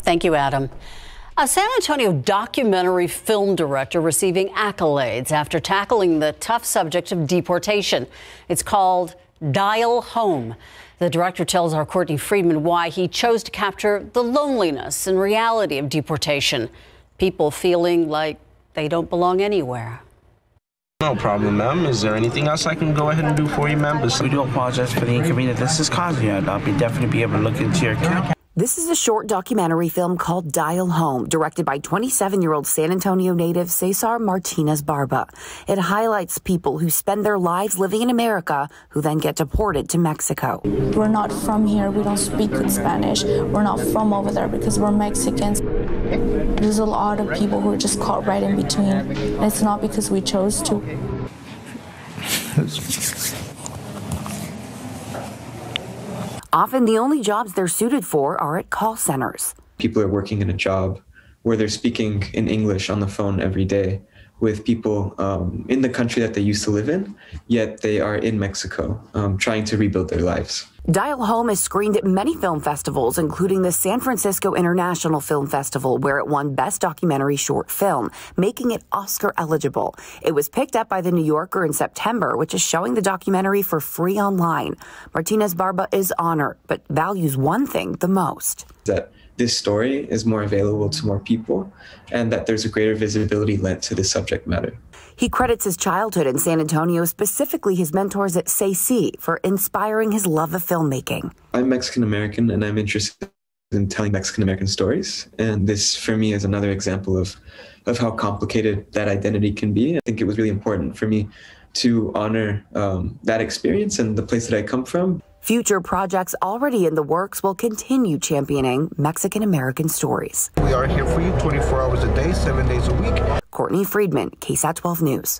Thank you, Adam. A San Antonio documentary film director receiving accolades after tackling the tough subject of deportation. It's called Dial Home. The director tells our Courtney Friedman why he chose to capture the loneliness and reality of deportation. People feeling like they don't belong anywhere. No problem, ma'am. Is there anything else I can go ahead and do for you, ma'am? We do apologize for the inconvenience this is causing you, I'll be definitely be able to look into your account. This is a short documentary film called Dial Home, directed by 27 year old San Antonio native Cesar Martinez Barba. It highlights people who spend their lives living in America who then get deported to Mexico. We're not from here. We don't speak in Spanish. We're not from over there because we're Mexicans. There's a lot of people who are just caught right in between. And it's not because we chose to. Often the only jobs they're suited for are at call centers. People are working in a job where they're speaking in English on the phone every day with people um, in the country that they used to live in, yet they are in Mexico um, trying to rebuild their lives. Dial Home is screened at many film festivals, including the San Francisco International Film Festival, where it won Best Documentary Short Film, making it Oscar eligible. It was picked up by The New Yorker in September, which is showing the documentary for free online. Martinez Barba is honored, but values one thing the most. That this story is more available to more people and that there's a greater visibility lent to the subject matter. He credits his childhood in San Antonio, specifically his mentors at SAC, for inspiring his love of filmmaking. I'm Mexican American and I'm interested in telling Mexican American stories. And this, for me, is another example of, of how complicated that identity can be. I think it was really important for me to honor um, that experience and the place that I come from. Future projects already in the works will continue championing Mexican American stories. We are here for you 24 hours a day, seven days a week. Courtney Friedman, KSAT 12 News.